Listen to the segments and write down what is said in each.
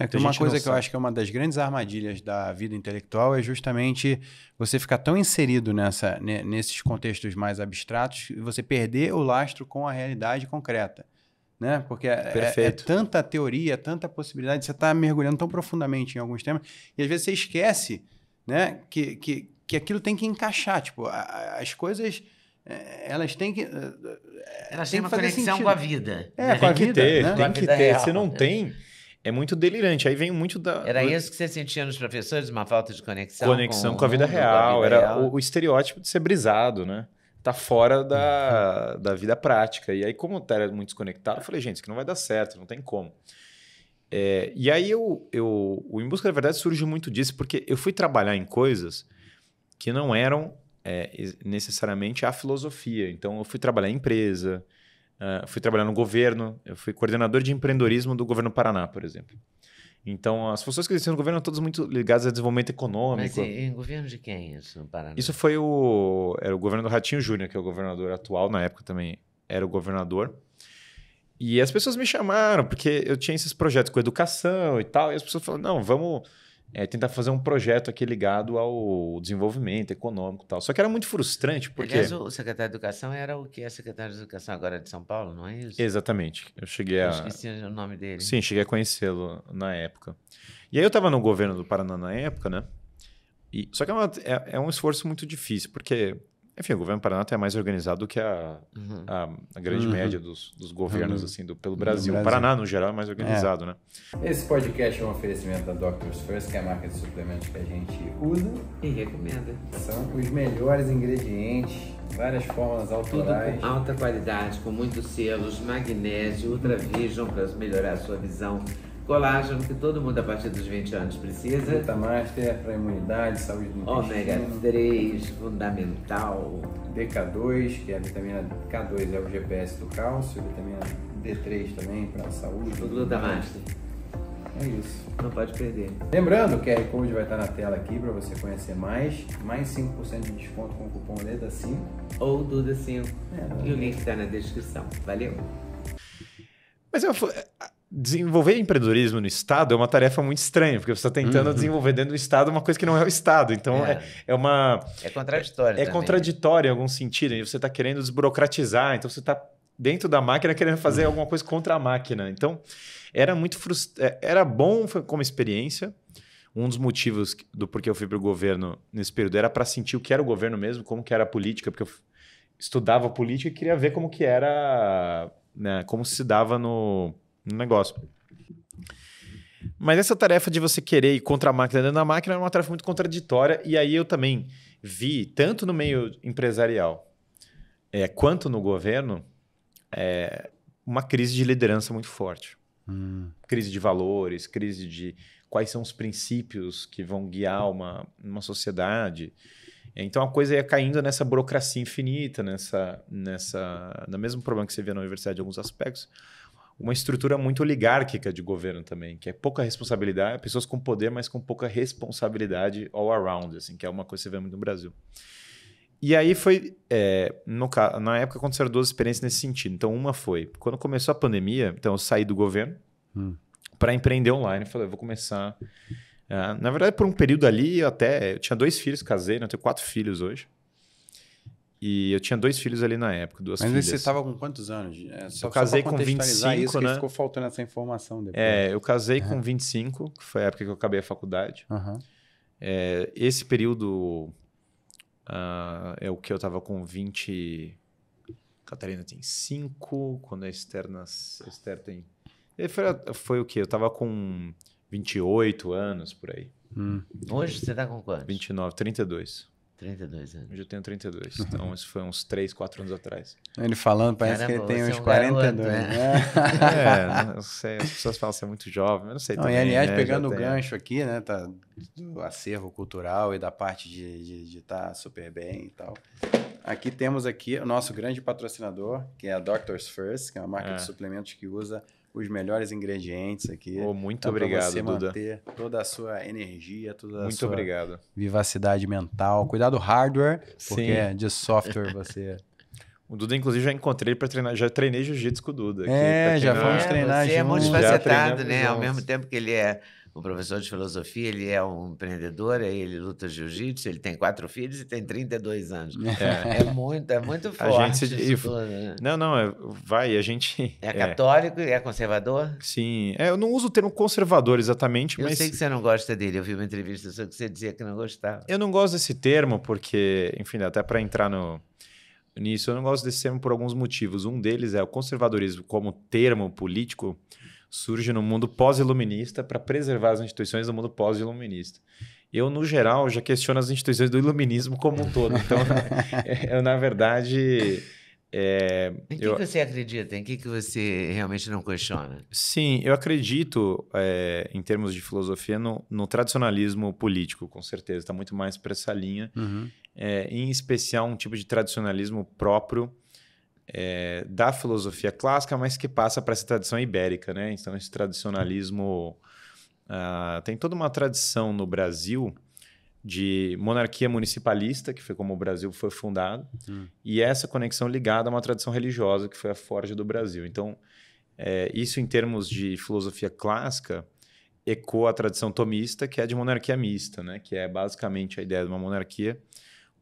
É então, que uma coisa que sabe. eu acho que é uma das grandes armadilhas da vida intelectual é justamente você ficar tão inserido nessa, nesses contextos mais abstratos e você perder o lastro com a realidade concreta. Né? Porque é, é, é tanta teoria, tanta possibilidade, você está mergulhando tão profundamente em alguns temas, e às vezes você esquece né, que, que, que aquilo tem que encaixar. Tipo, a, as coisas é, elas têm que. Elas têm uma conexão sentido. com a vida. É, com tem a vida. Ter, né? Tem que ter. Você não é. tem é muito delirante. Aí vem muito da. Era isso que você sentia nos professores, uma falta de conexão. Conexão com, com a vida mundo, real. A vida era real. O, o, estereótipo de ser brisado, né? Tá fora da, da vida prática. E aí, como era muito desconectado, eu falei, gente, isso aqui não vai dar certo, não tem como. É, e aí eu, eu, o Em Busca da Verdade surge muito disso, porque eu fui trabalhar em coisas que não eram é, necessariamente a filosofia. Então eu fui trabalhar em empresa, Uh, fui trabalhar no governo, eu fui coordenador de empreendedorismo do governo Paraná, por exemplo. Então, as funções que existiam no governo eram todas muito ligadas ao desenvolvimento econômico. Mas em, em governo de quem isso no Paraná? Isso foi o, era o governo do Ratinho Júnior, que é o governador atual, na época também era o governador. E as pessoas me chamaram, porque eu tinha esses projetos com educação e tal, e as pessoas falaram, não, vamos é, tentar fazer um projeto aqui ligado ao desenvolvimento econômico e tal. Só que era muito frustrante, porque... Aliás, o secretário de Educação era o que é secretário de Educação agora de São Paulo, não é isso? Exatamente. Eu cheguei a... Eu esqueci o nome dele. Sim, cheguei a conhecê-lo na época. E aí eu estava no governo do Paraná na época, né? E... Só que é, uma... é, é um esforço muito difícil, porque enfim, o governo do Paraná até é mais organizado do que a, uhum. a, a, grande uhum. média dos, dos governos, uhum. assim, do, pelo Brasil. Brasil. O Paraná, no geral, é mais organizado, é. né? Esse podcast é um oferecimento da Doctors First, que é a marca de suplementos que a gente usa. E recomenda. São os melhores ingredientes, várias formas autorais. Tudo com alta qualidade, com muitos selos, magnésio, ultravision para melhorar a sua visão colágeno que todo mundo a partir dos 20 anos precisa. Luta Master para imunidade, saúde do intestino. Ômega 3, fundamental. DK2, que é a vitamina K2, é o GPS do cálcio, vitamina D3 também para a saúde. O Luta Master. É isso. Não pode perder. Lembrando, o QR Code vai estar na tela aqui para você conhecer mais. Mais 5% de desconto com o cupom DEDA5. Ou DUDA5. É, e o né? link está na descrição. Valeu! Mas eu falei desenvolver empreendedorismo no Estado é uma tarefa muito estranha, porque você está tentando uhum. desenvolver dentro do Estado uma coisa que não é o Estado. Então, é, é, é uma... É contraditório É, é contraditório em algum sentido. E você está querendo desburocratizar, então você está dentro da máquina querendo fazer uhum. alguma coisa contra a máquina. Então, era muito frustrante. É, era bom como experiência. Um dos motivos do porquê eu fui para o governo nesse período era para sentir o que era o governo mesmo, como que era a política, porque eu estudava política e queria ver como que era... Né, como se dava no no negócio. Mas essa tarefa de você querer ir contra a máquina dentro da máquina é uma tarefa muito contraditória. E aí eu também vi, tanto no meio empresarial é, quanto no governo, é, uma crise de liderança muito forte. Hum. Crise de valores, crise de quais são os princípios que vão guiar uma, uma sociedade. Então a coisa ia caindo nessa burocracia infinita, nessa, nessa, no mesmo problema que você vê na universidade em alguns aspectos, uma estrutura muito oligárquica de governo também, que é pouca responsabilidade, pessoas com poder, mas com pouca responsabilidade all around, assim, que é uma coisa que você vê muito no Brasil. E aí foi, é, no, na época aconteceram duas experiências nesse sentido. Então, uma foi, quando começou a pandemia, então eu saí do governo hum. para empreender online. Falei, eu vou começar. Uh, na verdade, por um período ali, eu até eu tinha dois filhos, casei, né? eu tenho quatro filhos hoje. E eu tinha dois filhos ali na época, duas Mas filhas. você estava com quantos anos? É, só, eu casei só com 25, isso, né? ficou faltando essa informação depois. É, eu casei uhum. com 25, que foi a época que eu acabei a faculdade. Uhum. É, esse período uh, é o que eu estava com 20... Catarina tem 5, quando a Esther, nas... a Esther tem... Foi, foi o que Eu estava com 28 anos, por aí. Hum. Hoje você está com quantos? 29, 32. 32 anos. Hoje eu tenho 32. Então, isso foi uns 3, 4 anos atrás. Ele falando, parece Caramba, que ele tem uns é um 42. Garoto, né? né? é, não sei. As pessoas falam que você é muito jovem, mas não sei. Não, também, e aliás, né? pegando o gancho aqui, né? Tá, do acervo cultural e da parte de estar tá super bem e tal. Aqui temos aqui o nosso grande patrocinador, que é a Doctors First, que é uma marca é. de suplementos que usa os melhores ingredientes aqui. Oh, muito Duda. obrigado, você Duda. manter toda a sua energia, toda a muito sua obrigado. vivacidade mental. Cuidado hardware, porque Sim. de software você O Duda, inclusive, já encontrei para treinar, já treinei jiu-jitsu com o Duda. Aqui, é, já vamos treinar é, é juntos. é multifacetado, né? Juntos. Ao mesmo tempo que ele é um professor de filosofia, ele é um empreendedor, ele luta jiu-jitsu, ele tem quatro filhos e tem 32 anos. É, é muito, é muito forte. Se... Tudo, né? Não, não, é... vai, a gente. É, é católico e é conservador? Sim. É, eu não uso o termo conservador exatamente, eu mas. Eu sei que você não gosta dele, eu vi uma entrevista sua que você dizia que não gostava. Eu não gosto desse termo, porque, enfim, até para entrar no nisso. Eu não gosto desse termo por alguns motivos. Um deles é o conservadorismo como termo político surge no mundo pós-iluminista para preservar as instituições do mundo pós-iluminista. Eu, no geral, já questiono as instituições do iluminismo como um todo. Então, é, eu, na verdade. É, em que, eu... que, você acredita? Em que, que você realmente não questiona? Sim, eu acredito, é, em termos de filosofia, no, no tradicionalismo político, com certeza. Está muito mais para essa linha. Uhum. É, em especial, um tipo de tradicionalismo próprio é, da filosofia clássica, mas que passa para essa tradição ibérica, né? Então, esse tradicionalismo. Uh, tem toda uma tradição no Brasil de monarquia municipalista, que foi como o Brasil foi fundado, hum. e essa conexão ligada a uma tradição religiosa, que foi a forja do Brasil. Então, é, isso em termos de filosofia clássica ecoa a tradição tomista, que é de monarquia mista, né? que é basicamente a ideia de uma monarquia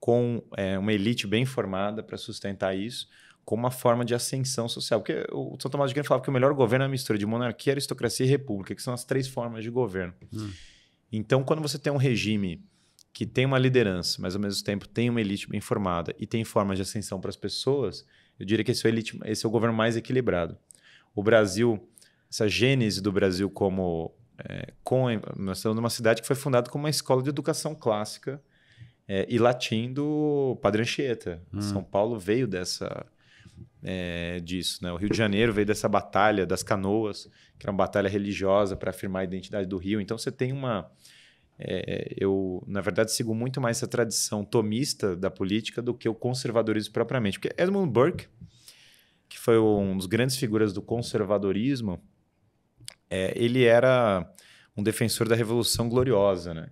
com é, uma elite bem formada para sustentar isso, como uma forma de ascensão social. Porque o São Tomás de Aquino falava que o melhor governo é a mistura de monarquia, aristocracia e república, que são as três formas de governo. Hum. Então, quando você tem um regime que tem uma liderança, mas ao mesmo tempo tem uma elite bem formada e tem formas de ascensão para as pessoas, eu diria que esse é, elite, esse é o governo mais equilibrado. O Brasil, essa gênese do Brasil como... É, com, nós estamos numa cidade que foi fundada como uma escola de educação clássica é, e latim do Padre Anchieta. Hum. São Paulo veio dessa é, disso. Né? O Rio de Janeiro veio dessa batalha das canoas, que era uma batalha religiosa para afirmar a identidade do Rio. Então você tem uma. É, eu, na verdade, sigo muito mais essa tradição tomista da política do que o conservadorismo propriamente. Porque Edmund Burke, que foi um dos grandes figuras do conservadorismo, é, ele era um defensor da Revolução Gloriosa, né?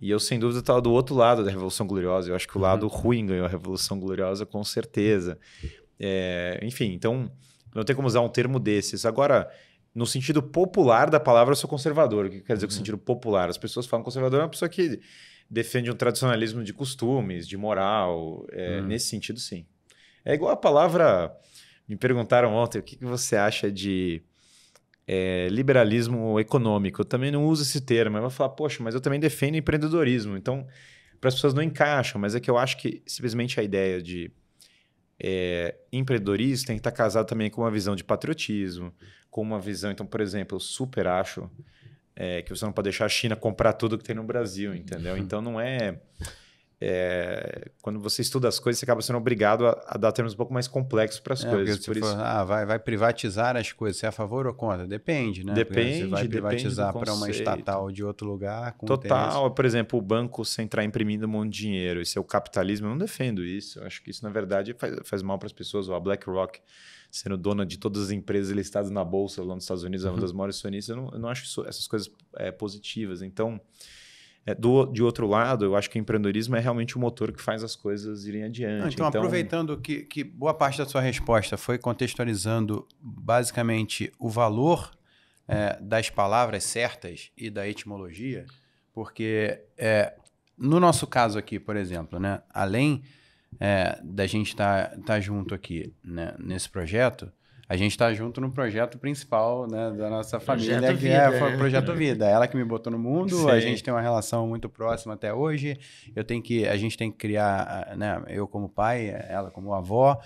E eu, sem dúvida, estava do outro lado da Revolução Gloriosa. Eu acho que o uhum. lado uhum. ruim ganhou a Revolução Gloriosa, com certeza. É, enfim, então não tem como usar um termo desses. Agora, no sentido popular da palavra, eu sou conservador. O que quer dizer uhum. com sentido popular? As pessoas falam conservador é uma pessoa que defende um tradicionalismo de costumes, de moral. É, uhum. Nesse sentido, sim. É igual a palavra. Me perguntaram ontem o que, que você acha de é, liberalismo econômico. Eu também não uso esse termo. Eu vou falar, poxa, mas eu também defendo empreendedorismo. Então, para as pessoas não encaixam, mas é que eu acho que simplesmente a ideia de é, empreendedorismo tem que estar casado também com uma visão de patriotismo, com uma visão. Então, por exemplo, eu super acho é, que você não pode deixar a China comprar tudo que tem no Brasil, entendeu? Uhum. Então, não é. É, quando você estuda as coisas, você acaba sendo obrigado a, a dar termos um pouco mais complexos para as é, coisas. Por isso... ah, vai, vai privatizar as coisas. Você é a favor ou contra? Depende, né? Depende. Porque você vai privatizar para uma estatal de outro lugar. Total. Por exemplo, o banco central imprimindo um monte de dinheiro. Isso é o capitalismo. Eu não defendo isso. Eu acho que isso, na verdade, faz, faz mal para as pessoas. Ou a BlackRock sendo dona de todas as empresas listadas na bolsa lá nos Estados Unidos, é uma uhum. das maiores sonistas. Eu não, eu não acho isso, essas coisas é, positivas. Então. É, do, de outro lado, eu acho que o empreendedorismo é realmente o motor que faz as coisas irem adiante. então, então, aproveitando que, que boa parte da sua resposta foi contextualizando basicamente o valor é, das palavras certas e da etimologia, porque é, no nosso caso aqui, por exemplo, né, além é, da gente estar tá, tá junto aqui né, nesse projeto, a gente está junto no projeto principal né, da nossa família, projeto que é, vida, é, o Projeto Vida. Ela que me botou no mundo, Sim. a gente tem uma relação muito próxima até hoje. Eu tenho que, a gente tem que criar, ah, né, eu como pai, ela como avó.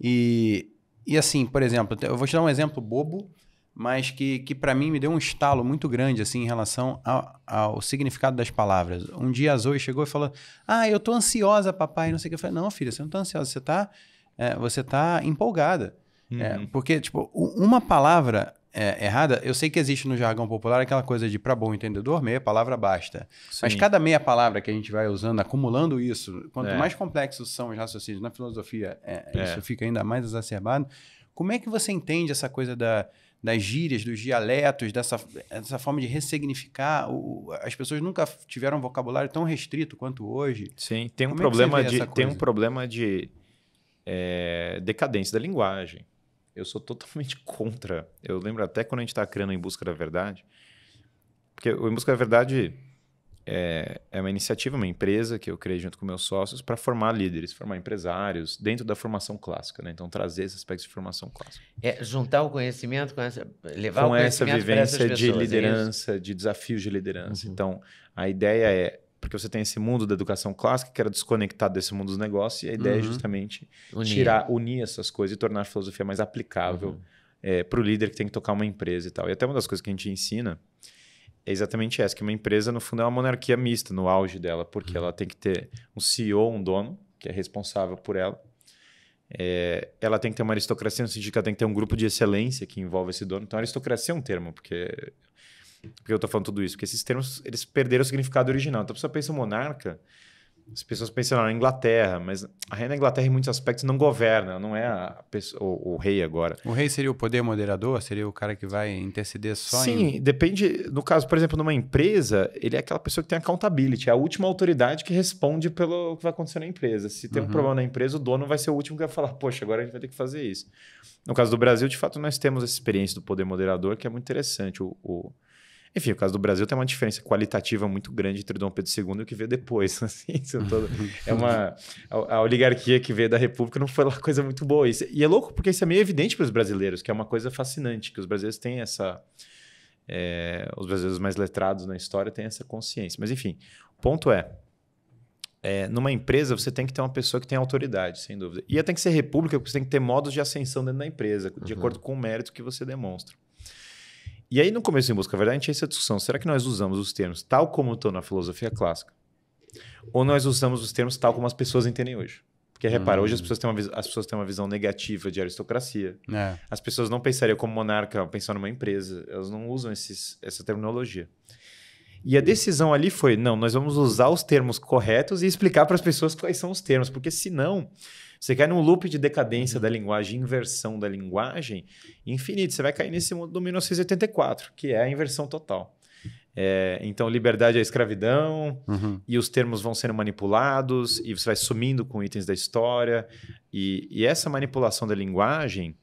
E, e assim, por exemplo, eu vou te dar um exemplo bobo, mas que, que para mim me deu um estalo muito grande assim em relação ao, ao, significado das palavras. Um dia a Zoe chegou e falou: Ah, eu tô ansiosa, papai, não sei o que. Eu falei, não, filha, você não tá ansiosa, você tá, é, você tá empolgada. É, uhum. É, porque, tipo, uma palavra é, errada, eu sei que existe no jargão popular aquela coisa de para bom entendedor, meia palavra basta. Sim. Mas cada meia palavra que a gente vai usando, acumulando isso, quanto é. mais complexos são os raciocínios na filosofia, é, é, isso fica ainda mais exacerbado. Como é que você entende essa coisa da, das gírias, dos dialetos, dessa, dessa forma de ressignificar? O, as pessoas nunca tiveram um vocabulário tão restrito quanto hoje. Sim, tem um, é problema, de, tem um problema de decadência da linguagem eu sou totalmente contra. Eu lembro até quando a gente está criando Em Busca da Verdade, porque o Em Busca da Verdade é, é uma iniciativa, uma empresa que eu criei junto com meus sócios para formar líderes, formar empresários dentro da formação clássica, né? Então trazer esse aspecto de formação clássica. É juntar o conhecimento com essa, levar com o conhecimento essa vivência pessoas, de é liderança, é de desafios de liderança. Uhum. Então a ideia é porque você tem esse mundo da educação clássica que era desconectado desse mundo dos negócios, e a ideia é uhum. é justamente unir. tirar, unir essas coisas e tornar a filosofia mais aplicável uhum. é, eh, para o líder que tem que tocar uma empresa e tal. E até uma das coisas que a gente ensina é exatamente essa, que uma empresa, no fundo, é uma monarquia mista no auge dela, porque uhum. ela tem que ter um CEO, um dono, que é responsável por ela, é, ela tem que ter uma aristocracia, no sentido que ela tem que ter um grupo de excelência que envolve esse dono. Então, aristocracia é um termo, porque porque eu tô falando tudo isso? Porque esses termos, eles perderam o significado original. Então, a pessoa pensa monarca, as pessoas pensam na Inglaterra, mas a reina da Inglaterra, em muitos aspectos, não governa, não é pessoa, o, o, rei agora. O rei seria o poder moderador? Seria o cara que vai interceder só Sim, em... depende. No caso, por exemplo, numa empresa, ele é aquela pessoa que tem accountability, é a última autoridade que responde pelo que vai acontecer na empresa. Se tem uhum. um problema na empresa, o dono vai ser o último que vai falar, poxa, agora a gente vai ter que fazer isso. No caso do Brasil, de fato, nós temos essa experiência do poder moderador, que é muito interessante. o, o enfim, o caso do Brasil tem uma diferença qualitativa muito grande entre Dom Pedro II e o que veio depois. Assim, é uma, a, a, oligarquia que veio da República não foi lá coisa muito boa. Isso, e é louco porque isso é meio evidente para os brasileiros, que é uma coisa fascinante, que os brasileiros têm essa. É, os brasileiros mais letrados na história têm essa consciência. Mas, enfim, o ponto é, é, numa empresa você tem que ter uma pessoa que tem autoridade, sem dúvida. E tem que ser república, porque você tem que ter modos de ascensão dentro da empresa, de uhum. acordo com o mérito que você demonstra. E aí, no começo em Busca da Verdade, a gente tinha essa discussão. Será que nós usamos os termos tal como estão na filosofia clássica? Ou nós usamos os termos tal como as pessoas entendem hoje? Porque repara, uhum. hoje as hum. pessoas, têm uma, as pessoas têm uma visão negativa de aristocracia. É. As pessoas não pensariam como monarca, pensar numa empresa. Elas não usam esses, essa terminologia. E a decisão ali foi: não, nós vamos usar os termos corretos e explicar para as pessoas quais são os termos, porque senão você cai num loop de decadência uhum. da linguagem, inversão da linguagem infinito. Você vai cair nesse mundo do 1984, que é a inversão total. É, então, liberdade é escravidão, uhum. e os termos vão sendo manipulados, e você vai sumindo com itens da história. E, e essa manipulação da linguagem,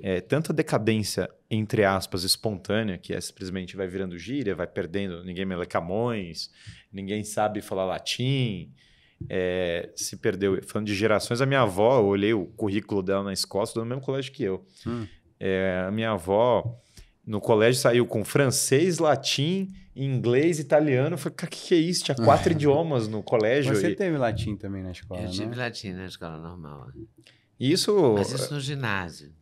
é, tanto a decadência, entre aspas, espontânea, que é simplesmente vai virando gíria, vai perdendo, ninguém lê Camões, ninguém sabe falar latim, é, se perdeu. Falando de gerações, a minha avó, eu olhei o currículo dela na escola, estudou no mesmo colégio que eu. Hum. É, a minha avó, no colégio, saiu com francês, latim, inglês, italiano. Eu falei, cara, o que, que é isso? Tinha quatro idiomas no colégio. Você e... teve latim também na escola, Eu né? tive latim na escola normal. É. Isso... Mas isso no ginásio.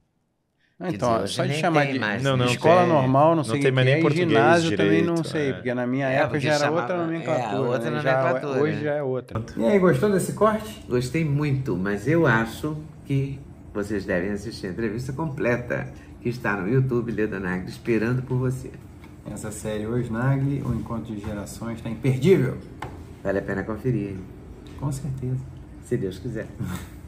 Ah, então, dizer, só de chamar de mais, não, não, escola tem, normal, não sei o que, nem é, ginásio direito, também não é. sei, porque na minha é, época já era chamava, outra nomenclatura. É, né? outra né? nomenclatura. Hoje né? já é outra. E aí, gostou desse corte? Gostei muito, mas eu acho que vocês devem assistir a entrevista completa que está no YouTube, Leda Nagli, esperando por você. Essa série hoje, Nagli, O Encontro de Gerações, está imperdível. Vale a pena conferir, hein? Com certeza. Se Deus quiser.